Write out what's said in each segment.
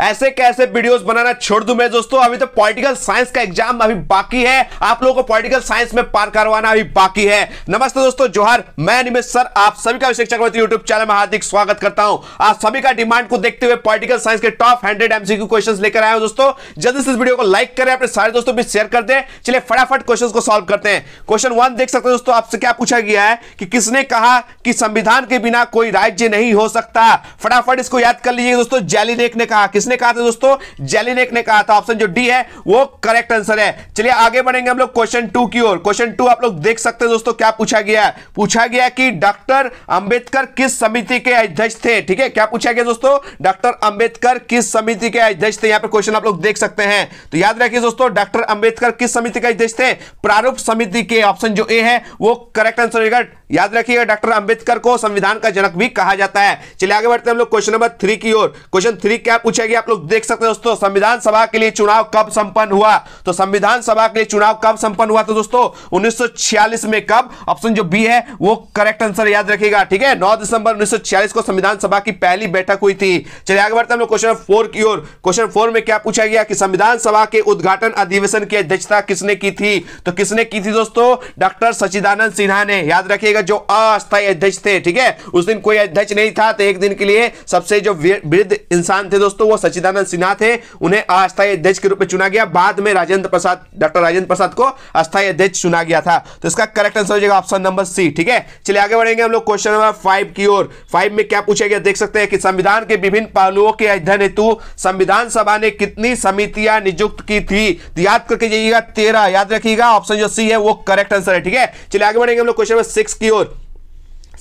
ऐसे कैसे वीडियोस बनाना छोड़ दूं मैं दोस्तों अभी तो पॉलिटिकल साइंस का एग्जाम अभी बाकी है आप लोगों को पॉलिटिकल साइंस में पार करवाना अभी बाकी है नमस्ते दोस्तों जोहर मैं निमेश सर आप सभी का शिक्षक यूट्यूब चैनल में हार्दिक स्वागत करता हूं आप सभी का डिमांड को देखते हुए पॉलिटिकल साइंस के टॉप हंड्रेड एमसीक्यू क्वेश्चन लेकर आया हूं दोस्तों जल्दी से इस वीडियो को लाइक करें अपने सारे दोस्तों भी शेयर कर दे चलिए फटाफट क्वेश्चन को सोल्व करते हैं क्वेश्चन वन देख सकते हैं दोस्तों आपसे क्या पूछा गया है कि किसने कहा कि संविधान के बिना कोई राज्य नहीं हो सकता फटाफट इसको याद कर लीजिए दोस्तों जैलीनेक ने कहा किस किसने कहा था दोस्तों जेलिनेक ने कहा था ऑप्शन जो डी है वो करेक्ट आंसर है चलिए आगे बढ़ेंगे हम लोग क्वेश्चन टू की ओर क्वेश्चन टू आप लोग देख सकते हैं दोस्तों क्या पूछा गया है पूछा गया कि डॉक्टर अंबेडकर किस समिति के अध्यक्ष थे ठीक है क्या पूछा गया दोस्तों डॉक्टर अंबेडकर किस समिति के अध्यक्ष थे यहां पर क्वेश्चन आप लोग देख सकते हैं तो याद रखिए दोस्तों डॉक्टर अंबेडकर किस समिति के अध्यक्ष थे प्रारूप समिति के ऑप्शन जो ए है वो करेक्ट आंसर होगा याद रखिएगा डॉक्टर अंबेडकर को संविधान का जनक भी कहा जाता है चलिए आगे बढ़ते हैं हम लोग क्वेश्चन नंबर थ्री की ओर क्वेश्चन थ्री क्या पूछा आप लोग देख सकते हैं दोस्तों संविधान सभा के लिए चुनाव कब संपन्न हुआ तो संविधान सभा के लिए चुनाव कब संपन्न हुआ तो दोस्तों उन्नीस में कब ऑप्शन जो बी है वो करेक्ट आंसर याद रखिएगा ठीक है नौ दिसंबर उन्नीस को संविधान सभा की पहली बैठक हुई थी चलिए आगे बढ़ते हम लोग क्वेश्चन फोर की ओर क्वेश्चन फोर में क्या पूछा गया कि संविधान सभा के उद्घाटन अधिवेशन की अध्यक्षता किसने की थी तो किसने की थी दोस्तों डॉक्टर सचिदानंद सिन्हा ने याद रखिएगा रखिएगा जो अस्थायी अध्यक्ष थे ठीक है उस दिन कोई अध्यक्ष नहीं था तो एक दिन के लिए सबसे जो वृद्ध इंसान थे दोस्तों वो सचिदानंद सिन्हा थे उन्हें अस्थायी अध्यक्ष के रूप में चुना गया बाद में राजेंद्र प्रसाद डॉक्टर राजेंद्र प्रसाद को अस्थायी अध्यक्ष चुना गया था तो इसका करेक्ट आंसर हो जाएगा ऑप्शन नंबर सी ठीक है चलिए आगे बढ़ेंगे हम लोग क्वेश्चन नंबर फाइव की ओर फाइव में क्या पूछा गया देख सकते हैं कि संविधान के विभिन्न पहलुओं के अध्ययन हेतु संविधान सभा ने कितनी समितियां नियुक्त की थी तो याद करके जाइएगा तेरह याद रखिएगा ऑप्शन जो सी है वो करेक्ट आंसर है ठीक है चलिए आगे बढ़ेंगे हम लोग क्वेश्चन नंबर सिक्स की anterior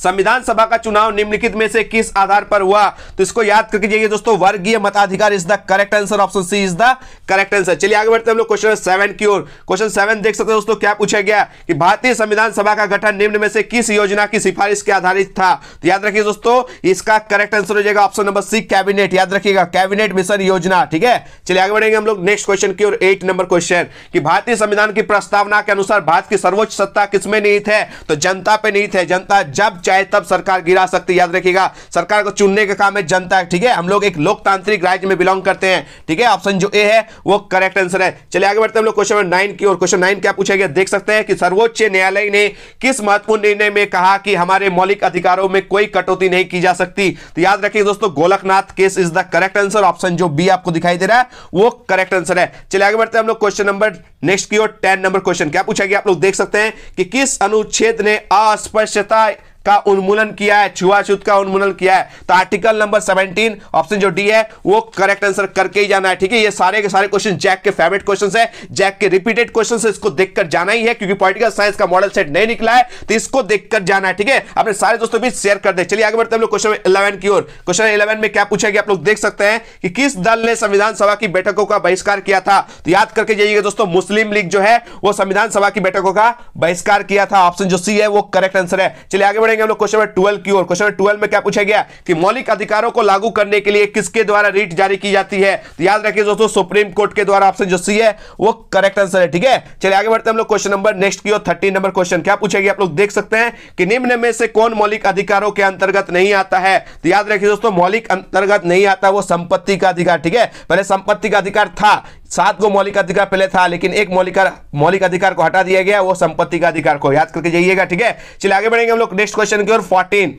संविधान सभा का चुनाव निम्नलिखित में से किस आधार पर हुआ तो इसको याद करके जाइए दोस्तों वर्गीय मताधिकार is the correct answer option C is the correct answer चलिए आगे बढ़ते हैं हम लोग क्वेश्चन सेवन की ओर क्वेश्चन सेवन देख सकते हैं दोस्तों क्या पूछा गया कि भारतीय संविधान सभा का गठन निम्न में से किस योजना की सिफारिश के आधारित था तो याद रखिए दोस्तों इसका करेक्ट आंसर हो जाएगा ऑप्शन नंबर सी कैबिनेट याद रखिएगा कैबिनेट मिशन योजना ठीक है चलिए आगे बढ़ेंगे हम लोग नेक्स्ट क्वेश्चन की ओर एट नंबर क्वेश्चन की भारतीय संविधान की प्रस्तावना के अनुसार भारत की सर्वोच्च सत्ता किसमें निहित है तो जनता पे निहित है जनता जब चाहे तब सरकार गिरा सकती याद रखिएगा सरकार को चुनने का काम है जनता ठीक है हम लोग एक लोकतांत्रिक राज्य में बिलोंग करते हैं ठीक है ऑप्शन जो ए है वो करेक्ट आंसर है चलिए आगे बढ़ते हम लोग क्वेश्चन नंबर नाइन की और क्वेश्चन नाइन क्या पूछा गया देख सकते हैं कि सर्वोच्च न्यायालय ने किस महत्वपूर्ण निर्णय में कहा कि हमारे मौलिक अधिकारों में कोई कटौती नहीं की जा सकती तो याद रखिए दोस्तों Golaknath case is the correct answer option जो बी आपको दिखाई दे रहा है वो करेक्ट आंसर है चलिए आगे बढ़ते हैं हम लोग क्वेश्चन नंबर नेक्स्ट की ओर टेन नंबर क्वेश्चन क्या पूछा गया आप लोग देख सकते हैं कि किस अनुच्छेद ने अस्पष्टता का उन्मूलन किया है छुआछूत का उन्मूलन किया है तो आर्टिकल नंबर 17 ऑप्शन जो डी है वो करेक्ट आंसर करके ही जाना है ठीक है ये सारे के सारे क्वेश्चन जैक के फेवरेट क्वेश्चन है जैक के रिपीटेड क्वेश्चन है इसको देखकर जाना ही है क्योंकि पॉलिटिकल साइंस का मॉडल सेट नहीं निकला है तो इसको देखकर जाना है ठीक है अपने सारे दोस्तों भी शेयर कर दे चलिए आगे बढ़ते हम लोग क्वेश्चन इलेवन की ओर क्वेश्चन इलेवन में क्या पूछा गया आप लोग देख सकते हैं कि किस दल ने संविधान सभा की बैठकों का बहिष्कार किया था तो याद करके जाइएगा दोस्तों मुस्लिम लीग जो है वो संविधान सभा की बैठकों का बहिष्कार किया था ऑप्शन जो सी है वो करेक्ट आंसर है चलिए आगे बढ़ेंगे करेंगे हम लोग क्वेश्चन नंबर ट्वेल्व की ओर क्वेश्चन नंबर ट्वेल्व में क्या पूछा गया कि मौलिक अधिकारों को लागू करने के लिए किसके द्वारा रीट जारी की जाती है तो याद रखिए दोस्तों सुप्रीम कोर्ट के द्वारा ऑप्शन जो सी है वो करेक्ट आंसर है ठीक है चलिए आगे बढ़ते हम लोग क्वेश्चन नंबर नेक्स्ट की ओर थर्टीन नंबर क्वेश्चन क्या पूछा गया आप लोग देख सकते हैं कि निम्न में से कौन मौलिक अधिकारों के अंतर्गत नहीं आता है तो याद रखिए दोस्तों मौलिक अंतर्गत नहीं आता वो संपत्ति का अधिकार ठीक है पहले संपत्ति का अधिकार था सात को मौलिक अधिकार पहले था लेकिन एक मौलिक मौलिक अधिकार को हटा दिया गया वो संपत्ति का अधिकार को याद करके जाइएगा ठीक है चलिए आगे बढ़ेंगे हम लोग नेक्स्ट क्वेश्चन की ओर फोर्टीन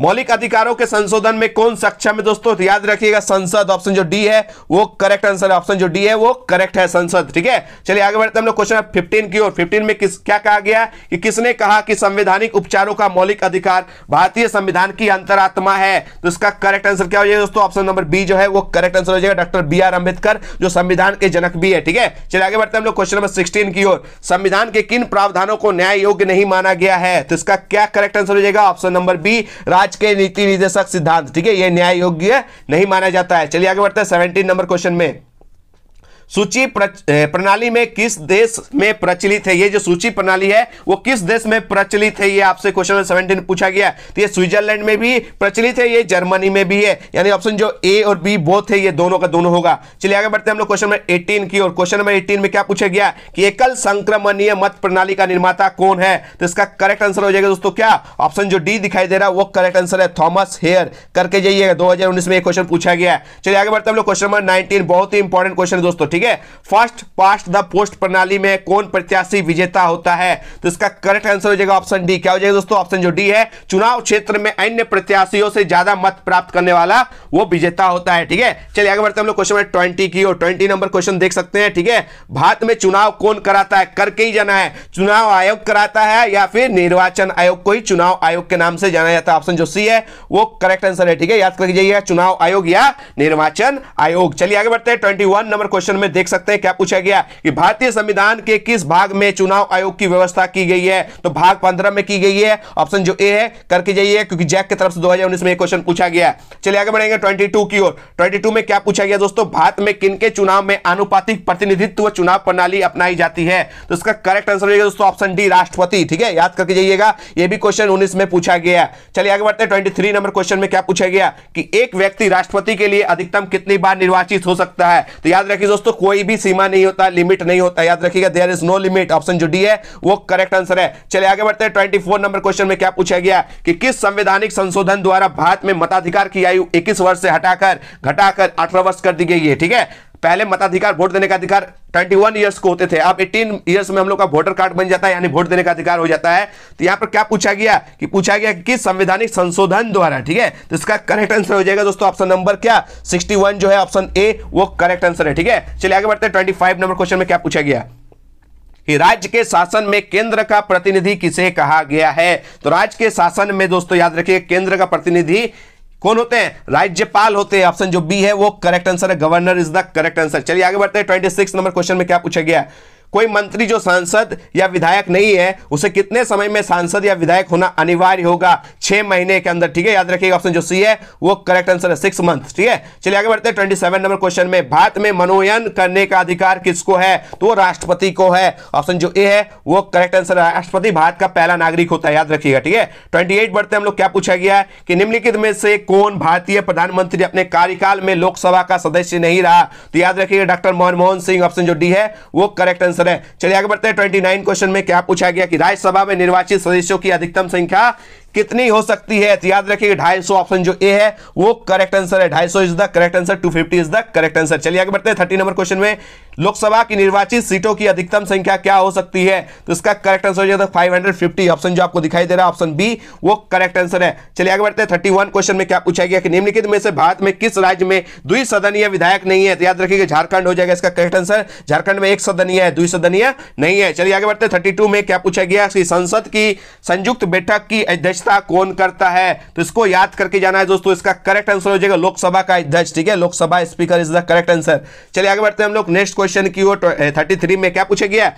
मौलिक अधिकारों के संशोधन में कौन सक्षम है दोस्तों याद रखिएगा संसद ऑप्शन जो डी है वो करेक्ट आंसर ऑप्शन जो डी है वो करेक्ट है संसद ठीक है चलिए आगे बढ़ते हम लोग क्वेश्चन फिफ्टीन की ओर फिफ्टीन में किस क्या कहा गया कि किसने कहा कि संवैधानिक उपचारों का मौलिक अधिकार भारतीय संविधान की अंतरात्मा है तो इसका करेक्ट आंसर क्या हो जाएगा दोस्तों ऑप्शन नंबर बी जो है वो करेक्ट आंसर हो जाएगा डॉक्टर बी आर अंबेडकर जो संविधान के जनक भी है ठीक है चलिए आगे बढ़ते हम लोग क्वेश्चन नंबर सिक्सटीन की ओर संविधान के किन प्रावधानों को न्याय योग्य नहीं माना गया है तो इसका क्या करेक्ट आंसर हो जाएगा ऑप्शन नंबर बी राज्य आज के नीति निदेशक सिद्धांत ठीक है ये न्याय योग्य नहीं माना जाता है चलिए आगे बढ़ते हैं सेवेंटीन नंबर क्वेश्चन में सूची प्रणाली में किस देश में प्रचलित है ये जो सूची प्रणाली है वो किस देश में प्रचलित है ये आपसे क्वेश्चन सेवनटीन पूछा गया तो ये स्विट्जरलैंड में भी प्रचलित है ये जर्मनी में भी है यानी ऑप्शन जो ए और बी बोथ है ये दोनों का दोनों होगा चलिए आगे बढ़ते हैं हम लोग क्वेश्चन नंबर एटीन की और क्वेश्चन नंबर एटीन में क्या पूछा गया कि एकल संक्रमणीय मत प्रणाली का निर्माता कौन है तो इसका करेक्ट आंसर हो जाएगा दोस्तों क्या ऑप्शन जो डी दिखाई दे रहा है वो करेक्ट आंसर है थॉमस हेयर करके जाइएगा दो में ये क्वेश्चन पूछा गया चलिए आगे बढ़ते हैं हम लोग क्वेश्चन नंबर नाइनटीन बहुत ही इंपॉर्टेंट क्वेश्चन है दोस्तों ठीक है फर्स्ट पास्ट द पोस्ट प्रणाली में कौन प्रत्याशी विजेता होता है तो इसका करेक्ट आंसर हो जाएगा ऑप्शन डी क्या हो जाएगा दोस्तों ऑप्शन जो डी है चुनाव क्षेत्र में अन्य प्रत्याशियों से ज्यादा मत प्राप्त करने वाला वो विजेता होता है ठीक है चलिए आगे बढ़ते हम लोग क्वेश्चन नंबर ट्वेंटी की और ट्वेंटी नंबर क्वेश्चन देख सकते हैं ठीक है भारत में चुनाव कौन कराता है करके ही जाना है चुनाव आयोग कराता है या फिर निर्वाचन आयोग को ही चुनाव आयोग के नाम से जाना जाता है ऑप्शन जो सी है वो करेक्ट आंसर है ठीक है याद कर लीजिएगा चुनाव आयोग या निर्वाचन आयोग चलिए आगे बढ़ते हैं ट्वेंटी नंबर क्वेश्चन में में देख सकते हैं क्या पूछा गया कि भारतीय संविधान के किस भाग में चुनाव आयोग की व्यवस्था की गई है तो भाग पंद्रह में की गई है ऑप्शन जो ए है करके जाइए क्योंकि जैक की तरफ से दो में क्वेश्चन पूछा गया चलिए आगे बढ़ेंगे ट्वेंटी की ओर ट्वेंटी में क्या पूछा गया दोस्तों भारत में किनके चुनाव में आनुपातिक प्रतिनिधित्व चुनाव प्रणाली अपनाई जाती है तो इसका करेक्ट आंसर रहेगा दोस्तों ऑप्शन डी राष्ट्रपति ठीक है याद करके जाइएगा ये भी क्वेश्चन उन्नीस में पूछा गया चलिए आगे बढ़ते हैं 23 नंबर क्वेश्चन में क्या पूछा गया कि एक व्यक्ति राष्ट्रपति के लिए अधिकतम कितनी बार निर्वाचित हो सकता है तो याद रखिए दोस्तों कोई भी सीमा नहीं होता लिमिट नहीं होता याद रखिएगा there is no limit option जो डी है वो करेक्ट आंसर है चले आगे बढ़ते हैं ट्वेंटी नंबर क्वेश्चन में क्या पूछा गया कि किस संवैधानिक संशोधन द्वारा भारत में मताधिकार की आयु इक्कीस वर्ष से हटाकर घटाकर अठारह वर्ष कर दी गई है ठीक है पहले मताधिकार वोट देने का अधिकार 21 वन ईयर्स को होते थे अब 18 इयर्स में हम लोग का वोटर कार्ड बन जाता है यानी वोट देने का अधिकार हो जाता है तो यहां पर क्या पूछा गया कि पूछा गया कि संवैधानिक संशोधन द्वारा ठीक है तो इसका करेक्ट आंसर हो जाएगा दोस्तों ऑप्शन नंबर क्या 61 जो है ऑप्शन ए वो करेक्ट आंसर है ठीक है चलिए आगे बढ़ते ट्वेंटी फाइव नंबर क्वेश्चन में क्या पूछा गया राज्य के शासन में केंद्र का प्रतिनिधि किसे कहा गया है तो राज्य के शासन में दोस्तों याद रखिए केंद्र का प्रतिनिधि कौन होते हैं राज्यपाल होते हैं ऑप्शन जो बी है वो करेक्ट आंसर है governor is the correct answer चलिए आगे बढ़ते हैं ट्वेंटी सिक्स नंबर क्वेश्चन में क्या पूछा गया है कोई मंत्री जो सांसद या विधायक नहीं है उसे कितने समय में सांसद या विधायक होना अनिवार्य होगा छह महीने के अंदर ठीक है याद रखिएगा ऑप्शन जो सी है वो करेक्ट आंसर है सिक्स मंथ ठीक है चलिए आगे बढ़ते हैं ट्वेंटी सेवन नंबर क्वेश्चन में भारत में मनोनयन करने का अधिकार किसको है तो वो राष्ट्रपति को है ऑप्शन जो ए है वो करेक्ट आंसर राष्ट्रपति भारत का पहला नागरिक होता है याद रखिएगा ठीक है ट्वेंटी बढ़ते हम लोग क्या पूछा गया है कि निम्नलिखित में से कौन भारतीय प्रधानमंत्री अपने कार्यकाल में लोकसभा का सदस्य नहीं रहा तो याद रखिएगा डॉक्टर मनमोहन सिंह ऑप्शन जो डी है वो करेक्ट आंसर आंसर है चलिए आगे बढ़ते हैं ट्वेंटी नाइन क्वेश्चन में क्या पूछा गया कि राज्यसभा में निर्वाचित सदस्यों की अधिकतम संख्या कितनी हो सकती है तो याद रखिए ढाई सौ ऑप्शन जो ए है वो करेक्ट आंसर है ढाई सौ is the correct answer two fifty is the correct answer चलिए आगे बढ़ते हैं थर्टी नंबर क्वेश्चन में लोकसभा की निर्वाचित सीटों की अधिकतम संख्या क्या हो सकती है तो इसका correct answer five hundred fifty option जो आपको दिखाई दे रहा है ऑप्शन बी वो करेक्ट आंसर है चलिए आगे बढ़ते हैं थर्टी वन क्वेश्चन में क्या पूछा गया कि निम्नलिखित में से भारत में किस राज्य में द्विसदनीय विधायक नहीं है तो याद रखिए झारखंड हो जाएगा इसका करेक्ट आंसर झारखंड में एक सदनीय है द्विसदनीय नहीं है चलिए आगे बढ़ते हैं थर्टी में क्या पूछा गया कि संसद की संयुक्त बैठक की अध्यक्षता कौन करता है तो इसको याद करके जाना है दोस्तों इसका करेक्ट आंसर हो जाएगा लोकसभा का अध्यक्ष ठीक है Lok Sabha speaker is the correct answer चलिए आगे बढ़ते हैं हम लोग नेक्स्ट क्वेश्चन की ओर थर्टी तो, थ्री में क्या पूछा गया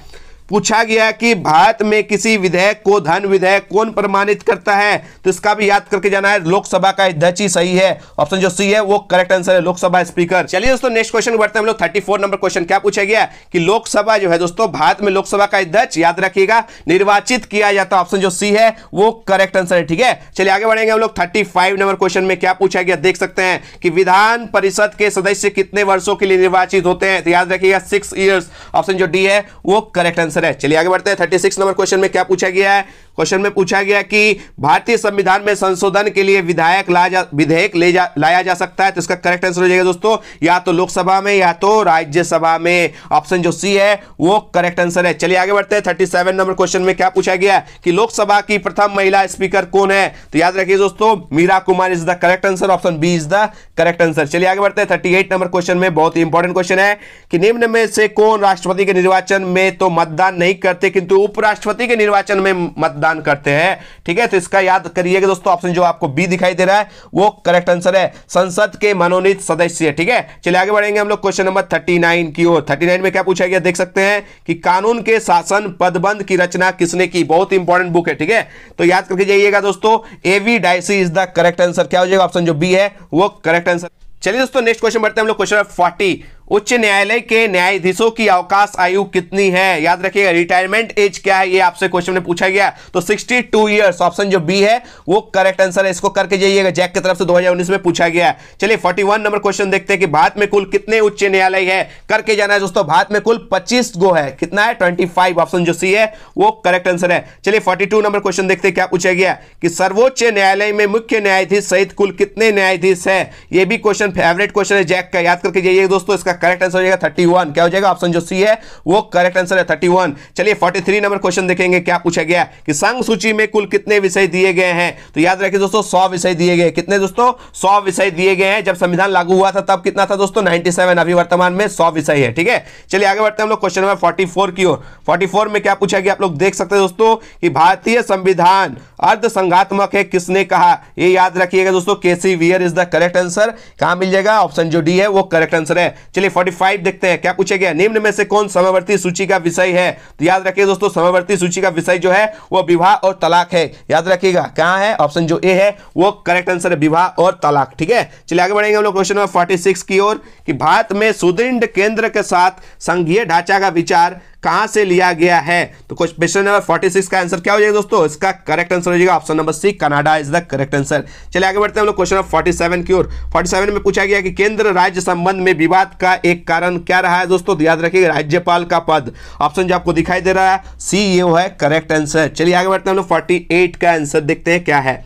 पूछा गया कि भारत में किसी विधेयक को धन विधेयक कौन प्रमाणित करता है तो इसका भी याद करके जाना है लोकसभा का अध्यक्ष ही सही है ऑप्शन जो सी है वो करेक्ट आंसर है लोकसभा स्पीकर चलिए दोस्तों नेक्स्ट क्वेश्चन बढ़ते हैं हम लोग थर्टी नंबर क्वेश्चन क्या पूछा गया कि लोकसभा जो है दोस्तों भारत में लोकसभा का अध्यक्ष याद रखिएगा निर्वाचित किया जाता है ऑप्शन जो सी है वो करेक्ट आंसर है ठीक है चलिए आगे बढ़ेंगे हम लोग थर्टी नंबर क्वेश्चन में क्या पूछा गया देख सकते हैं कि विधान परिषद के सदस्य कितने वर्षों के लिए निर्वाचित होते हैं तो याद रखिएगा सिक्स ईयर्स ऑप्शन जो डी है वो करेक्ट आंसर आंसर है चलिए आगे बढ़ते हैं थर्टी सिक्स नंबर क्वेश्चन में क्या पूछा गया है क्वेश्चन में पूछा गया कि भारतीय संविधान में संशोधन के लिए विधायक लाया जा विधेयक ले जा लाया जा सकता है तो इसका करेक्ट आंसर हो जाएगा दोस्तों या तो लोकसभा में या तो राज्यसभा में ऑप्शन जो सी है वो करेक्ट आंसर है चलिए आगे बढ़ते हैं थर्टी सेवन नंबर क्वेश्चन में क्या पूछा गया कि लोकसभा की प्रथम महिला स्पीकर कौन है तो याद रखिए दोस्तों Meera Kumar is the correct answer option B is the correct answer चलिए आगे बढ़ते हैं थर्टी नंबर क्वेश्चन में बहुत ही इंपॉर्टेंट क्वेश्चन है कि निम्न में से कौन राष्ट्रपति के निर्वाचन में तो मतदान मतदान नहीं करते किंतु उपराष्ट्रपति के निर्वाचन में मतदान करते हैं ठीक है तो इसका याद करिएगा दोस्तों ऑप्शन जो आपको बी दिखाई दे रहा है वो करेक्ट आंसर है संसद के मनोनीत सदस्य ठीक है चलिए आगे बढ़ेंगे हम लोग क्वेश्चन नंबर थर्टी नाइन की ओर थर्टी में क्या पूछा गया देख सकते हैं कि कानून के शासन पदबंध की रचना किसने की बहुत इंपॉर्टेंट बुक है ठीक है तो याद करके जाइएगा दोस्तों A V Dicey is the correct answer क्या हो जाएगा ऑप्शन जो बी है वो करेक्ट आंसर चलिए दोस्तों नेक्स्ट क्वेश्चन बढ़ते हैं हम लोग क्वेश्चन नंबर फोर्टी उच्च न्यायालय के न्यायाधीशों की अवकाश आयु कितनी है याद रखिएगा रिटायरमेंट एज क्या है ये आपसे क्वेश्चन में पूछा गया तो 62 इयर्स ऑप्शन जो बी है वो करेक्ट आंसर है इसको करके जाइएगा जैक की तरफ से 2019 में पूछा गया चलिए 41 नंबर क्वेश्चन देखते हैं कि भारत में कुल कितने उच्च न्यायालय है करके जाना है दोस्तों भारत में कुल पच्चीस गो है कितना है ट्वेंटी ऑप्शन जो सी है वो करेक्ट आंसर है चलिए फोर्टी नंबर क्वेश्चन देखते हैं क्या पूछा गया कि सर्वोच्च न्यायालय में मुख्य न्यायाधीश सहित कुल कितने न्यायाधीश है यह भी क्वेश्चन फेवरेट क्वेश्चन है जैक का याद करके जाइए दोस्तों इसका करेक्ट आंसर हो जाएगा थर्टी वन क्या हो जाएगा ऑप्शन जो सी है वो करेक्ट आंसर है थर्टी वन चलिए फोर्टी थ्री नंबर क्वेश्चन देखेंगे क्या पूछा गया कि संघ सूची में कुल कितने विषय दिए गए हैं तो याद रखिए दोस्तों सौ विषय दिए गए कितने दोस्तों सौ विषय दिए गए हैं जब संविधान लागू हुआ था तब कितना था दोस्तों नाइनटी सेवन अभी वर्तमान में सौ विषय है ठीक है चलिए आगे बढ़ते हैं हम लोग क्वेश्चन नंबर फोर्टी फोर की ओर फोर्टी फोर में क्या पूछा गया आप लोग देख सकते हैं दोस्तों कि भारतीय संविधान अर्ध संघात्मक है किसने कहा ये याद रखिएगा दोस्तों K C Wheare is the correct answer कहां मिल जाएगा ऑप्शन जो डी है वो करेक्ट आंसर है चलिए 45 देखते हैं क्या पूछा गया निम्न में से कौन समवर्ती सूची का विषय है तो याद रखिए दोस्तों समवर्ती सूची का विषय जो है वो विवाह और तलाक है याद रखिएगा कहाँ है ऑप्शन जो ए है वो करेक्ट आंसर है विवाह और तलाक ठीक है चलिए आगे बढ़ेंगे हम लोग क्वेश्चन नंबर फोर्टी की ओर कि भारत में सुदृढ़ केंद्र के साथ संघीय ढांचा का विचार कहां से लिया गया है तो क्वेश्चन नंबर 46 का आंसर क्या हो जाएगा दोस्तों इसका करेक्ट आंसर हो जाएगा option number C Canada is the correct answer चलिए आगे बढ़ते हैं हम लोग क्वेश्चन नंबर 47 की ओर 47 में पूछा गया कि केंद्र राज्य संबंध में विवाद का एक कारण क्या रहा है दोस्तों तो याद रखिएगा राज्यपाल का पद ऑप्शन जो आपको दिखाई दे रहा है सी ये है करेक्ट आंसर चलिए आगे बढ़ते हैं हम लोग फोर्टी का आंसर देखते हैं क्या है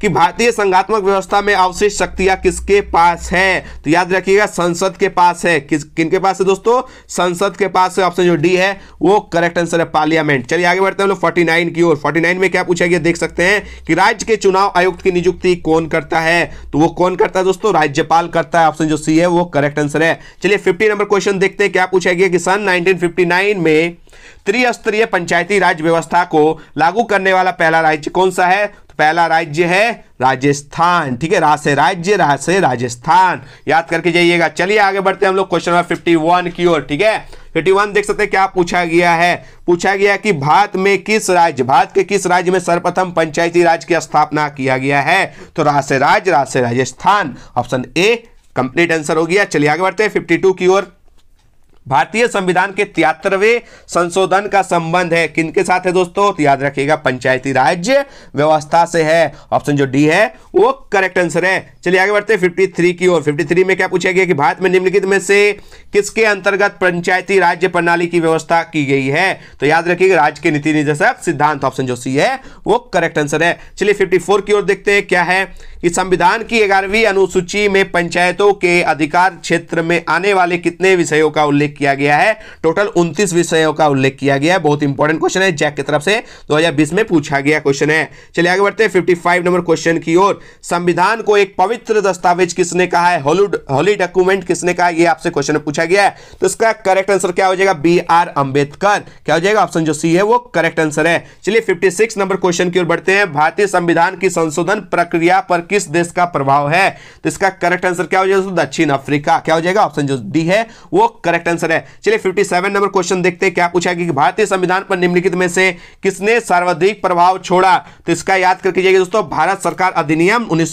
कि भारतीय संघात्मक व्यवस्था में अवशेष शक्तियां किसके पास है तो याद रखिएगा संसद के पास है किस के पास है दोस्तों संसद के पास है ऑप्शन जो डी है वो करेक्ट आंसर है पार्लियामेंट चलिए आगे बढ़ते हैं हम लोग 49 की ओर 49 में क्या पूछा गया देख सकते हैं कि राज्य के चुनाव आयुक्त की नियुक्ति कौन करता है तो वो कौन करता है दोस्तों राज्यपाल करता है ऑप्शन जो सी है वो करेक्ट आंसर है चलिए फिफ्टी नंबर क्वेश्चन देखते हैं क्या पूछा गया कि सन नाइनटीन में त्रिस्तरीय पंचायती राज व्यवस्था को लागू करने वाला पहला राज्य कौन सा है पहला राज्य है राजस्थान ठीक है रा से राज्य रा से राजस्थान याद करके जाइएगा चलिए आगे बढ़ते हैं हम लोग क्वेश्चन नंबर 51 की ओर ठीक है 51 देख सकते हैं क्या पूछा गया है पूछा गया कि भारत में किस राज्य भारत के किस राज्य में सर्वप्रथम पंचायती राज की स्थापना किया गया है तो राशे राज्य रा से Rajasthan option A complete answer हो गया चलिए आगे बढ़ते हैं 52 की ओर भारतीय संविधान के तिहत्तरवे संशोधन का संबंध है किनके साथ है दोस्तों तो याद रखिएगा पंचायती राज व्यवस्था से है ऑप्शन जो डी है वो करेक्ट आंसर है चलिए आगे बढ़ते हैं 53 की ओर 53 में क्या पूछा गया कि भारत में निम्नलिखित में से किसके अंतर्गत पंचायती राज्य प्रणाली की व्यवस्था की गई है तो याद रखिएगा राज्य के नीति निर्देशक सिद्धांत ऑप्शन जो सी है वो करेक्ट आंसर है चलिए फिफ्टी की ओर देखते हैं क्या है कि संविधान की ग्यारहवीं अनुसूची में पंचायतों के अधिकार क्षेत्र में आने वाले कितने विषयों का उल्लेख किया गया है टोटल उन्तीस विषयों का उल्लेख किया गया है बहुत इंपॉर्टेंट क्वेश्चन है जैक की तरफ से 2020 में पूछा गया क्वेश्चन है चलिए आगे बढ़ते हैं 55 नंबर क्वेश्चन की ओर संविधान को एक पवित्र दस्तावेज किसने कहा है होली डॉक्यूमेंट किसने कहा यह आपसे क्वेश्चन पूछा गया है तो इसका करेक्ट आंसर क्या हो जाएगा बी आर अंबेडकर क्या हो जाएगा ऑप्शन जो सी है वो करेक्ट आंसर है चलिए 56 नंबर क्वेश्चन की ओर बढ़ते हैं भारतीय संविधान की संशोधन प्रक्रिया पर किस देश का प्रभाव है तो इसका करेक्ट आंसर क्या हो जाएगा दक्षिण अफ्रीका क्या हो जाएगा ऑप्शन जो डी है वो करेक्ट आंसर है चलिए 57 नंबर क्वेश्चन देखते हैं क्या पूछा कि भारतीय संविधान पर निम्नलिखित में से किसने सर्वाधिक प्रभाव छोड़ा तो इसका याद करके जाइएगा दोस्तों भारत सरकार अधिनियम उन्नीस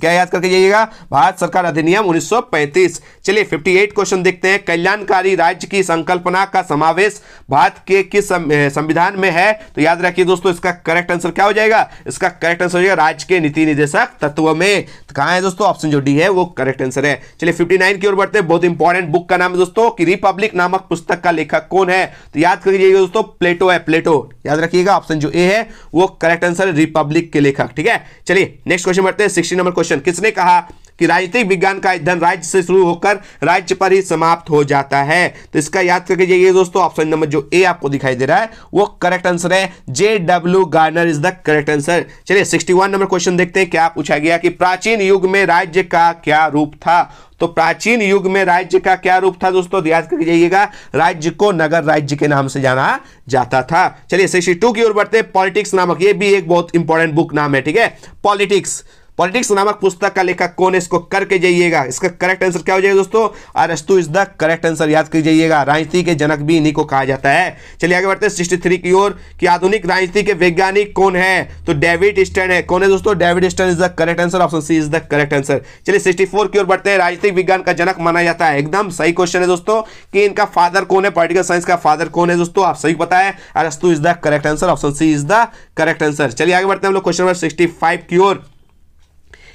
क्या याद करके जाइएगा भारत सरकार अधिनियम उन्नीस चलिए फिफ्टी क्वेश्चन देखते हैं कल्याणकारी राज्य की संकल्पना का समावेश भारत के किस संविधान में है तो याद रखिए दोस्तों इसका करेक्ट आंसर क्या हो जाएगा इसका करेक्ट आंसर हो जाएगा राज्य के नीति निदेशक तत्व में तो कहा है दोस्तों ऑप्शन जो डी है वो करेक्ट आंसर है चलिए 59 की ओर बढ़ते हैं बहुत इंपॉर्टेंट बुक का नाम है दोस्तों कि रिपब्लिक नामक पुस्तक का लेखक कौन है तो याद करिएगा दोस्तों प्लेटो है प्लेटो याद रखिएगा ऑप्शन जो ए है वो करेक्ट आंसर है रिपब्लिक के लेखक ठीक है चलिए नेक्स्ट क्वेश्चन बढ़ते हैं सिक्सटी नंबर क्वेश्चन किसने कहा कि राजनीतिक विज्ञान का अध्ययन राज्य से शुरू होकर राज्य पर ही समाप्त हो जाता है तो इसका याद करके जाइए दोस्तों ऑप्शन नंबर जो ए आपको दिखाई दे रहा है वो करेक्ट आंसर है J W Garner is the correct answer चलिए 61 नंबर क्वेश्चन देखते हैं क्या पूछा गया कि प्राचीन युग में राज्य का क्या रूप था तो प्राचीन युग में राज्य का क्या रूप था दोस्तों तो याद करके जाइएगा राज्य को नगर राज्य के नाम से जाना जाता था चलिए सिक्सटी की ओर बढ़ते पॉलिटिक्स नामक ये भी एक बहुत इंपॉर्टेंट बुक नाम है ठीक है पॉलिटिक्स पॉलिटिक्स नामक पुस्तक का लेखक कौन है इसको करके जाइएगा इसका करेक्ट आंसर क्या हो जाएगा दोस्तों अरस्तु इज द करेक्ट आंसर याद कर जाइएगा राजनीति के जनक भी इन्हीं को कहा जाता है चलिए आगे बढ़ते हैं सिक्सटी थ्री की ओर कि आधुनिक राजनीति के वैज्ञानिक कौन है तो डेविड स्टर्न है कौन है दोस्तों David Stern is the correct answer option C is the correct answer चलिए सिक्सटी फोर की ओर बढ़ते हैं राजनीतिक विज्ञान का जनक माना जाता है एकदम सही क्वेश्चन है दोस्तों कि इनका फादर कौन है पॉलिटिकल साइंस का फादर कौन है दोस्तों आप सही बताए अरस्तु is the correct answer option C is the correct answer चलिए आगे बढ़ते हैं हम लोग क्वेश्चन नंबर सिक्सटी फाइव की ओर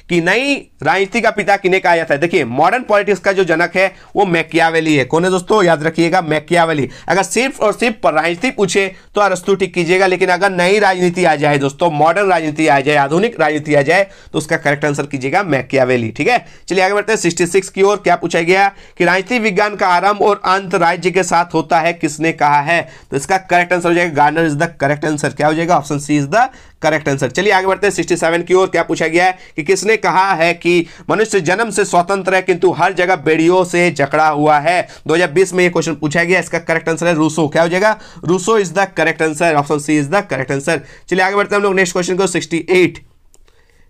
कि नई राजनीति का पिता किने कहा जाता है देखिए मॉडर्न पॉलिटिक्स का जो जनक है वो मैकियावेली है कौन है दोस्तों याद रखिएगा मैकियावेली अगर सिर्फ और सिर्फ राजनीति पूछे तो अरस्तु ठीक कीजिएगा लेकिन अगर नई राजनीति आ जाए दोस्तों मॉडर्न राजनीति आ जाए आधुनिक राजनीति आ जाए तो उसका करेक्ट आंसर कीजिएगा मैकियावेली ठीक है चलिए आगे बढ़ते हैं सिक्सटी की ओर क्या पूछा गया कि राजनीति विज्ञान का आरंभ और अंत राज्य के साथ होता है किसने कहा है तो इसका करेक्ट आंसर हो जाएगा Garner is the correct answer क्या हो जाएगा option C is the correct answer चलिए आगे बढ़ते हैं सिक्सटी सेवन की ओर क्या पूछा गया है कि किसने कहा है कि मनुष्य जन्म से स्वतंत्र है किंतु हर जगह बेड़ियों से जकड़ा हुआ है 2020 में यह क्वेश्चन पूछा गया इसका करेक्ट आंसर है रूसो क्या हो जाएगा Rousseau is the correct answer option C is the correct answer चलिए आगे बढ़ते हैं हम लोग नेक्स्ट क्वेश्चन को सिक्सटी एट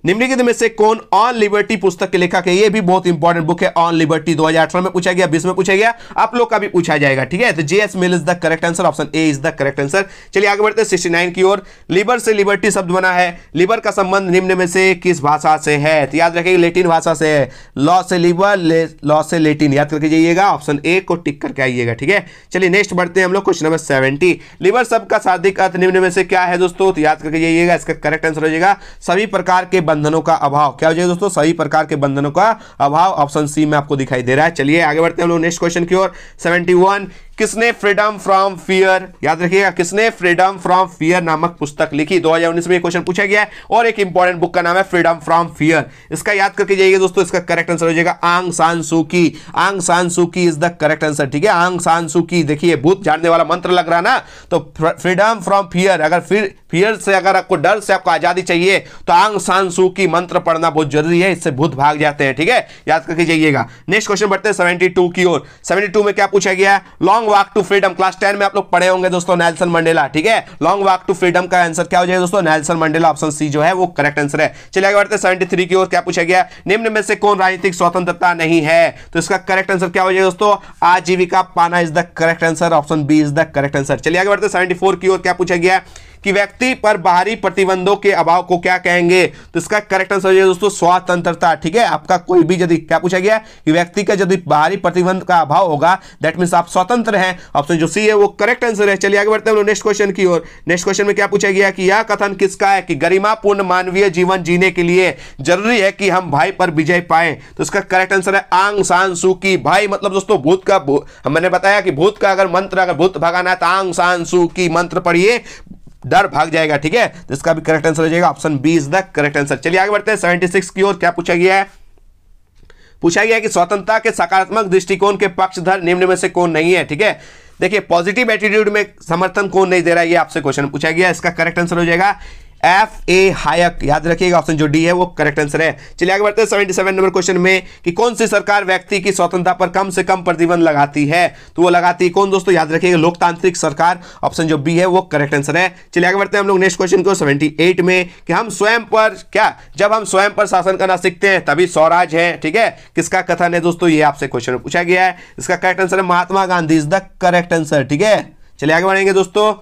निम्नलिखित में से कौन ऑन लिबर्टी पुस्तक के लेखक है ये भी बहुत इंपॉर्टेंट बुक है ऑन लिबर्टी 2018 में पूछा गया बीस में पूछा गया आप लोग का भी पूछा जाएगा ठीक है तो J S Mill is the correct answer option A is the correct answer चलिए आगे बढ़ते सिक्सटी नाइन की ओर लिबर से लिबर्टी शब्द बना है लिबर का संबंध निम्न में से किस भाषा से है तो याद रखेगी लेटिन भाषा से है लॉ से लिबर लॉ से लेटिन याद करके जाइएगा ऑप्शन ए को टिक करके आइएगा ठीक है चलिए नेक्स्ट बढ़ते हैं हम लोग क्वेश्चन नंबर सेवेंटी लिबर शब्द का शाब्दिक अर्थ निम्न में से क्या है दोस्तों तो याद करके जाइएगा इसका करेक्ट आंसर हो जाएगा सभी प्रकार के बंधनों का अभाव क्या हो जाएगा दोस्तों सभी प्रकार के बंधनों का अभाव ऑप्शन सी में आपको दिखाई दे रहा है चलिए आगे बढ़ते हैं हम लोग नेक्स्ट क्वेश्चन की ओर सेवेंटी किसने फ्रीडम फ्रॉम फियर याद रखिएगा किसने फ्रीडम फ्रॉम फियर नामक पुस्तक लिखी 2019 में ये क्वेश्चन पूछा गया है और एक इंपॉर्टेंट बुक का नाम है फ्रीडम फ्रॉम फियर इसका याद करके जाइए दोस्तों इसका करेक्ट आंसर हो जाएगा आंग सान सुकी आंग सान सुकी इज द करेक्ट आंसर ठीक है आंग सान सुकी देखिए भूत जानने वाला मंत्र लग रहा ना तो फ्रीडम फ्रॉम फियर अगर फिर फियर से अगर आपको डर से आपको आजादी चाहिए तो आंग सान सुकी मंत्र पढ़ना बहुत जरूरी है इससे भूत भाग जाते हैं ठीक है याद करके जाइएगा नेक्स्ट क्वेश्चन बढ़ते हैं सेवेंटी की ओर सेवेंटी में क्या पूछा गया long long walk to freedom class ten में आप लोग पढ़े होंगे दोस्तों नेल्सन मंडेला ठीक है लॉन्ग वॉक टू फ्रीडम का आंसर क्या हो जाएगा दोस्तों नेल्सन मंडेला ऑप्शन सी जो है वो करेक्ट आंसर है चलिए आगे बढ़ते सेवेंटी थ्री की ओर क्या पूछा गया निम्न में से कौन राजनीतिक स्वतंत्रता नहीं है तो इसका करेक्ट आंसर क्या हो जाएगा दोस्तों आजीविका पाना is the correct answer option B is the correct answer चलिए आगे बढ़ते सेवेंटी फोर की ओर क्या पूछा गया कि व्यक्ति पर बाहरी प्रतिबंधों के अभाव को क्या कहेंगे तो इसका करेक्ट आंसर हो दोस्तों स्वतंत्रता ठीक है आपका कोई भी यदि क्या पूछा गया कि व्यक्ति का यदि बाहरी प्रतिबंध का अभाव होगा दैट मीन्स आप स्वतंत्र हैं ऑप्शन जो सी है वो करेक्ट आंसर है चलिए आगे बढ़ते हैं नेक्स्ट क्वेश्चन की ओर नेक्स्ट क्वेश्चन में क्या पूछा गया कि यह कथन किसका है कि गरिमापूर्ण मानवीय जीवन जीने के लिए जरूरी है कि हम भाई पर विजय पाए तो इसका करेक्ट आंसर है आंग सान सू की भाई मतलब दोस्तों भूत का मैंने बताया कि भूत का अगर मंत्र अगर भूत भगाना है तो आंग सान सू की मंत्र पढ़िए डर भाग जाएगा ठीक है तो इसका भी करेक्ट आंसर हो जाएगा option B is the correct answer चलिए आगे बढ़ते हैं सेवेंटी सिक्स की ओर क्या पूछा गया है पूछा गया कि स्वतंत्रता के सकारात्मक दृष्टिकोण के पक्षधर निम्न में से कौन नहीं है ठीक है देखिए पॉजिटिव एटीट्यूड में समर्थन कौन नहीं दे रहा है ये आपसे क्वेश्चन पूछा गया इसका करेक्ट आंसर हो जाएगा एफ ए हायक याद रखिएगा ऑप्शन जो डी है वो करेक्ट आंसर है चलिए आगे बढ़ते हैं 77 नंबर क्वेश्चन में कि कौन सी सरकार व्यक्ति की स्वतंत्रता पर कम से कम प्रतिबंध लगाती है तो वो लगाती है कौन दोस्तों याद रखिएगा लोकतांत्रिक सरकार ऑप्शन जो बी है वो करेक्ट आंसर है चलिए आगे बढ़ते हैं हम लोग नेक्स्ट क्वेश्चन को सेवेंटी में कि हम स्वयं पर क्या जब हम स्वयं पर शासन करना सीखते हैं तभी स्वराज है ठीक है किसका कथन है दोस्तों ये आपसे क्वेश्चन पूछा गया है इसका करेक्ट आंसर है Mahatma Gandhi is the correct answer ठीक है चलिए आगे बढ़ेंगे दोस्तों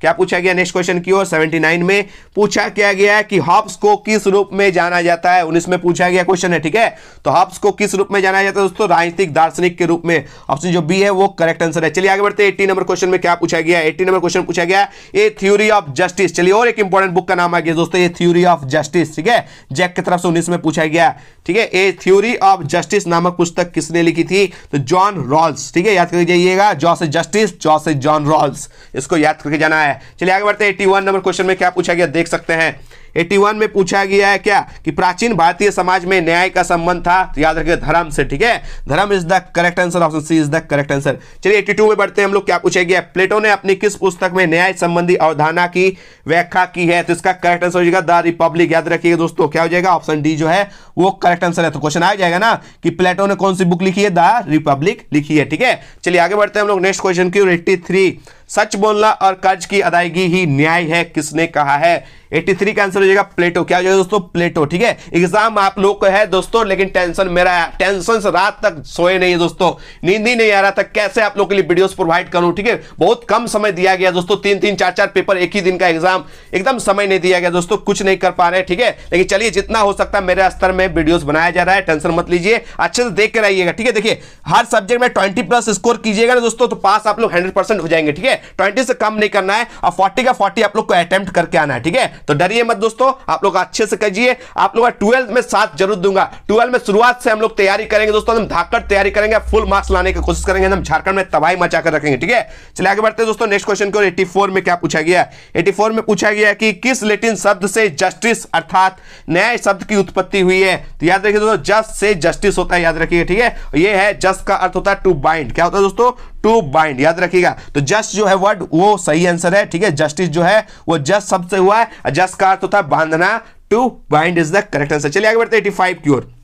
क्या पूछा गया नेक्स्ट क्वेश्चन की ओर 79 में पूछा क्या गया कि हॉप्स को किस रूप में जाना जाता है उन्नीस में पूछा गया क्वेश्चन है ठीक है तो हॉप्स को किस रूप में जाना जाता है दोस्तों राजनीतिक दार्शनिक के रूप में ऑप्शन जो बी है वो करेक्ट आंसर है चलिए आगे बढ़ते हैं एट्टी नंबर क्वेश्चन में क्या पूछा गया एट्टी नंबर क्वेश्चन पूछा गया ए थ्योरी ऑफ जस्टिस चलिए और एक इंपॉर्टेंट बुक का नाम आ गया दोस्तों ये थ्योरी ऑफ जस्टिस ठीक है जैक की तरफ से उन्नीस में पूछा गया ठीक है ए थ्योरी ऑफ जस्टिस नामक पुस्तक किसने लिखी थी तो जॉन रॉल्स ठीक है याद करके जाइएगा जॉ से जस्टिस जॉ से जॉन रॉल्स इसको याद करके जाना है है चलिए आगे बढ़ते हैं एट्टी नंबर क्वेश्चन में क्या पूछा गया देख सकते हैं 81 में पूछा गया है क्या कि प्राचीन भारतीय समाज में न्याय का संबंध था तो याद रखिए धर्म से ठीक है dharma is the correct answer option C is the correct answer चलिए 82 में बढ़ते हैं हम लोग क्या पूछा गया प्लेटो ने अपनी किस पुस्तक में न्याय संबंधी अवधारणा की व्याख्या की है तो इसका करेक्ट आंसर हो जाएगा द रिपब्लिक याद रखिएगा दोस्तों क्या हो जाएगा ऑप्शन डी जो है वो करेक्ट आंसर है तो क्वेश्चन आ जाएगा ना कि प्लेटो ने कौन सी बुक लिखी है द रिपब्लिक लिखी है ठीक है चलिए आगे बढ़ते हैं हम लोग नेक्स्ट क्वेश्चन की एट्टी सच बोलना और कर्ज की अदायगी ही न्याय है किसने कहा है 83 का आंसर हो जाएगा प्लेटो क्या हो जाएगा दोस्तों प्लेटो ठीक है एग्जाम आप लोग को है दोस्तों लेकिन टेंशन मेरा टेंशन से रात तक सोए नहीं दोस्तों नींद ही नहीं आ रहा था कैसे आप लोग के लिए वीडियोस प्रोवाइड करूं ठीक है बहुत कम समय दिया गया दोस्तों तीन तीन चार चार पेपर एक ही दिन का एग्जाम एकदम समय नहीं दिया गया दोस्तों कुछ नहीं कर पा रहे ठीक है लेकिन चलिए जितना हो सकता है मेरे स्तर में वीडियोज बनाया जा रहा है टेंशन मत लीजिए अच्छे से देख के रहिएगा ठीक है देखिए हर सब्जेक्ट में ट्वेंटी प्लस स्कोर कीजिएगा ना दोस्तों तो पास आप लोग हंड्रेड हो जाएंगे ठीक है ट्वेंटी से कम नहीं करना है और फोर्टी का फोर्टी आप लोग को अटेम्प्ट करके आना है ठीक है तो डरिए मत दोस्तों आप लोग अच्छे से कहिए आप लोग ट्वेल्थ में साथ जरूर दूंगा ट्वेल्थ में शुरुआत से हम लोग तैयारी करेंगे दोस्तों हम धाकड़ तैयारी करेंगे फुल मार्क्स लाने की कोशिश करेंगे हम झारखंड में तबाही मचा कर रखेंगे ठीक है चले आगे बढ़ते हैं दोस्तों नेक्स्ट क्वेश्चन को एटी में क्या पूछा गया एटी में पूछा गया कि किस लेटिन शब्द से जस्टिस अर्थात न्याय शब्द की उत्पत्ति हुई है तो याद रखिए दोस्तों जस्ट से जस्टिस होता है याद रखिए ठीक है ये है जस्ट का अर्थ होता है टू बाइंड क्या होता है दोस्तों टू बाइंड याद रखिएगा तो जस्ट जो है वर्ड वो सही आंसर है ठीक है जस्टिस जो है वो जस्ट सबसे हुआ है जस्ट का अर्थ होता है बांधना to bind is the correct answer चलिए आगे बढ़ते हैं एटी फाइव की ओर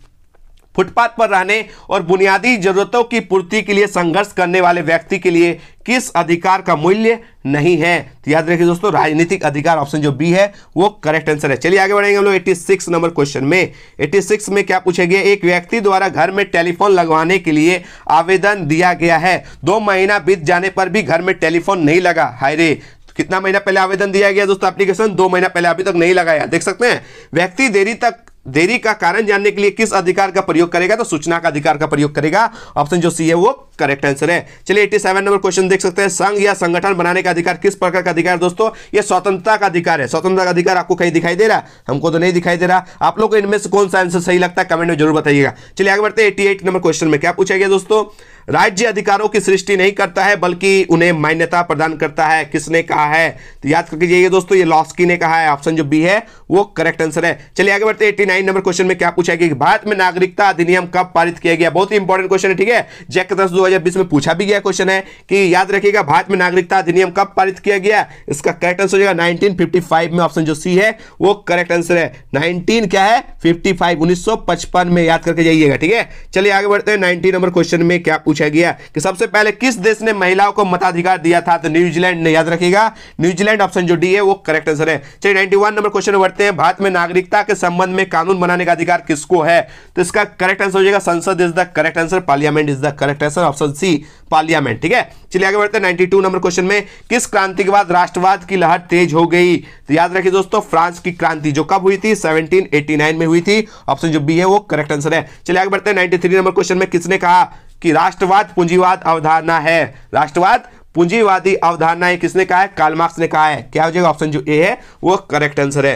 फुटपाथ पर रहने और बुनियादी जरूरतों की पूर्ति के लिए संघर्ष करने वाले व्यक्ति के लिए किस अधिकार का मूल्य नहीं है तो याद रखिए दोस्तों राजनीतिक अधिकार ऑप्शन जो बी है वो करेक्ट आंसर है चलिए आगे बढ़ेंगे हम लोग 86 नंबर क्वेश्चन में 86 में क्या पूछा गया एक व्यक्ति द्वारा घर में टेलीफोन लगवाने के लिए आवेदन दिया गया है दो महीना बीत जाने पर भी घर में टेलीफोन नहीं लगा हायरे कितना महीना पहले आवेदन दिया गया दोस्तों एप्लीकेशन दो महीना पहले अभी तक नहीं लगाया देख सकते हैं व्यक्ति देरी तक देरी का कारण जानने के लिए किस अधिकार का प्रयोग करेगा तो सूचना का अधिकार का प्रयोग करेगा ऑप्शन जो सी है वो करेक्ट आंसर है चलिए 87 नंबर क्वेश्चन देख सकते हैं संघ या संगठन बनाने का अधिकार किस प्रकार का अधिकार दोस्तों ये स्वतंत्रता का अधिकार है स्वतंत्रता का अधिकार आपको कहीं दिखाई दे रहा हमको तो नहीं दिखाई दे रहा आप लोग को इनमें से कौन सा आंसर सही लगता है कमेंट में जरूर बताइएगा चलिए आगे बढ़ते हैं एट नंबर क्वेश्चन में क्या पूछा गया दोस्तों राज्य अधिकारों की सृष्टि नहीं करता है बल्कि उन्हें मान्यता प्रदान करता है किसने कहा है तो याद करके जाइए दोस्तों ये लॉस्की ने कहा है ऑप्शन जो बी है वो करेक्ट आंसर है चलिए आगे बढ़ते हैं 89 नंबर क्वेश्चन में क्या पूछा गया भारत में नागरिकता अधिनियम कब पारित किया गया बहुत ही इंपॉर्टेंट क्वेश्चन है ठीक है जैक दस दो 2020 में पूछा भी गया क्वेश्चन है कि याद रखिएगा भारत में नागरिकता अधिनियम कब पारित किया गया इसका करेक्ट आंसर होगा 1955 में ऑप्शन जो सी है वो करेक्ट आंसर है 19 क्या है 55 1955 में याद करके जाइएगा ठीक है चलिए आगे बढ़ते हैं 19 नंबर क्वेश्चन में क्या पूछा गया कि सबसे पहले किस देश ने महिलाओं को मताधिकार दिया था तो न्यूजीलैंड ने याद रखिएगा न्यूजीलैंड ऑप्शन जो डी है वो करेक्ट आंसर है चलिए नाइन्टी नंबर क्वेश्चन बढ़ते हैं भारत में नागरिकता के संबंध में कानून बनाने का अधिकार किसको है तो इसका करेक्ट आंसर हो जाएगा sansad is the correct answer parliament is the correct answer option C parliament ठीक है चलिए आगे बढ़ते हैं 92 नंबर क्वेश्चन में किस क्रांति के बाद राष्ट्रवाद की लहर तेज हो गई तो याद रखिए दोस्तों फ्रांस की क्रांति जो कब हुई थी 1789 में हुई थी ऑप्शन जो बी है वो करेक्ट आंसर है चलिए आगे बढ़ते हैं नाइन्टी नंबर क्वेश्चन में किसने कहा कि राष्ट्रवाद पूंजीवाद अवधारणा है राष्ट्रवाद पूंजीवादी अवधारणा है किसने कहा है कालमार्क्स ने कहा है क्या हो जाएगा ऑप्शन जो ए है वो करेक्ट आंसर है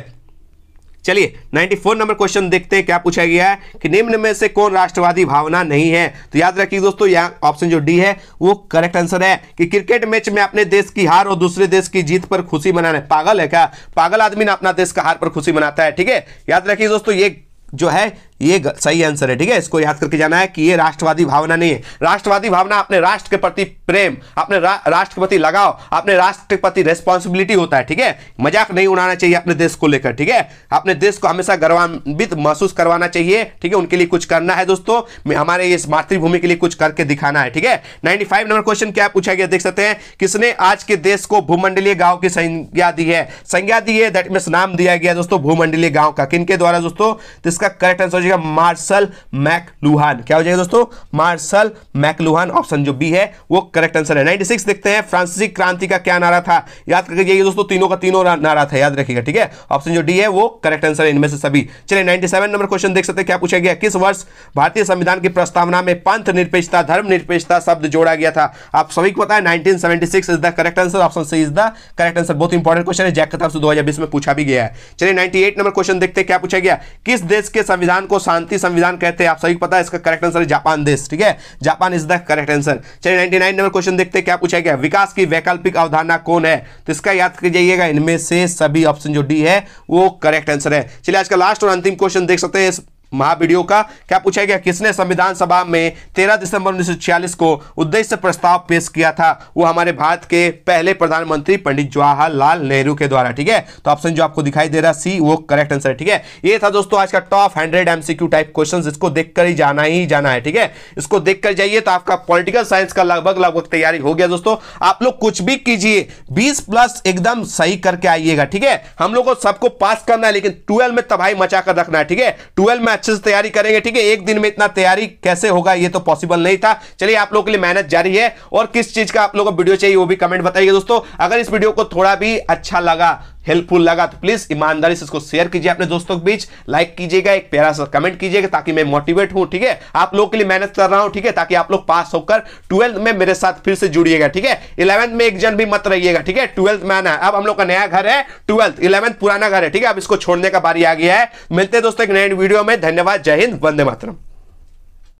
चलिए 94 नंबर क्वेश्चन देखते हैं क्या पूछा गया है कि निम्न में से कौन राष्ट्रवादी भावना नहीं है तो याद रखिए दोस्तों यहाँ ऑप्शन जो डी है वो करेक्ट आंसर है कि क्रिकेट मैच में अपने देश की हार और दूसरे देश की जीत पर खुशी मनाने पागल है क्या पागल आदमी ना अपना देश का हार पर खुशी मनाता है ठीक है याद रखिए दोस्तों ये जो है ये सही आंसर है ठीक है इसको याद करके जाना है कि ये राष्ट्रवादी भावना नहीं है राष्ट्रवादी भावना अपने राष्ट्र के प्रति प्रेम अपने रा, राष्ट्र के प्रति लगाव अपने राष्ट्र के प्रति रेस्पॉन्सिबिलिटी होता है ठीक है मजाक नहीं उड़ाना चाहिए अपने देश को लेकर ठीक है अपने देश को हमेशा गर्वान्वित महसूस करवाना चाहिए ठीक है उनके लिए कुछ करना है दोस्तों हमारे इस मातृभूमि के लिए कुछ करके दिखाना है ठीक है नाइन्टी नंबर क्वेश्चन क्या पूछा गया देख सकते हैं किसने आज के देश को भूमंडलीय गांव की संज्ञा दी है संज्ञा दी है दैट मीन नाम दिया गया दोस्तों भूमंडलीय गांव का किनके द्वारा दोस्तों तो इसका करेक्ट आंसर जाएगा मार्शल मैकलुहान क्या हो जाएगा दोस्तों मार्शल मैकलुहान ऑप्शन जो बी है वो करेक्ट आंसर है नाइनटी देखते हैं फ्रांसिसी क्रांति का क्या नारा था याद करके जाइए दोस्तों तीनों का तीनों नारा था याद रखिएगा ठीक है ऑप्शन जो डी है वो करेक्ट आंसर है इनमें से सभी चलिए नाइनटी नंबर क्वेश्चन देख सकते हैं क्या पूछा गया किस वर्ष भारतीय संविधान की प्रस्तावना में पंथ निरपेक्षता धर्म निरपेक्षता शब्द जोड़ा गया था आप सभी को पता है nineteen is the correct answer option C is the correct answer बहुत इंपॉर्टेंट क्वेश्चन है जैक तो दो हजार से में पूछा भी गया है चलिए 98 नंबर क्वेश्चन देखते हैं क्या पूछा गया किस देश के संविधान को को शांति संविधान कहते हैं आप सभी पता है इसका करेक्ट आंसर है जापान देश ठीक है Japan is the correct answer चलिए नाइनटी नाइन नंबर क्वेश्चन देखते हैं क्या पूछा गया विकास की वैकल्पिक अवधारणा कौन है तो इसका याद कर जाइएगा इनमें से सभी ऑप्शन जो डी है वो करेक्ट आंसर है चलिए आज का लास्ट और अंतिम क्वेश्चन देख सकते हैं महावीडियो का क्या पूछा गया किसने संविधान सभा में 13 दिसंबर 1946 को उद्देश्य प्रस्ताव पेश किया था वो हमारे भारत के पहले प्रधानमंत्री पंडित जवाहरलाल नेहरू के द्वारा ठीक है तो ऑप्शन जो आपको दिखाई दे रहा है सी वो करेक्ट आंसर ठीक है ये था दोस्तों आज का top hundred MCQ type question इसको देख ही जाना ही जाना है ठीक है इसको देख जाइए तो आपका पॉलिटिकल साइंस का लगभग लगभग तैयारी हो गया दोस्तों आप लोग कुछ भी कीजिए बीस प्लस एकदम सही करके आइएगा ठीक है हम लोग को सबको पास करना है लेकिन ट्वेल्व में तबाही मचा कर रखना है ठीक है ट्वेल्व में अच्छे से तैयारी करेंगे ठीक है एक दिन में इतना तैयारी कैसे होगा ये तो पॉसिबल नहीं था चलिए आप लोगों के लिए मेहनत जारी है और किस चीज का आप लोगों को वीडियो चाहिए वो भी कमेंट बताइए दोस्तों अगर इस वीडियो को थोड़ा भी अच्छा लगा हेल्पफुल लगा तो प्लीज ईमानदारी से इसको शेयर कीजिए अपने दोस्तों के बीच लाइक कीजिएगा एक प्यारा सा कमेंट कीजिएगा ताकि मैं मोटिवेट हूं ठीक है आप लोग के लिए मेहनत कर रहा हूं ठीक है ताकि आप लोग पास होकर ट्वेल्थ में मेरे साथ फिर से जुड़िएगा ठीक है इलेवंथ में एक जन भी मत रहिएगा ठीक है ट्वेल्थ में आना अब हम लोग का नया घर है ट्वेल्थ इलेवंथ पुराना घर है ठीक है अब इसको छोड़ने का बारी आ गया है मिलते हैं दोस्तों एक नए वीडियो में धन्यवाद जय हिंद वंदे मातरम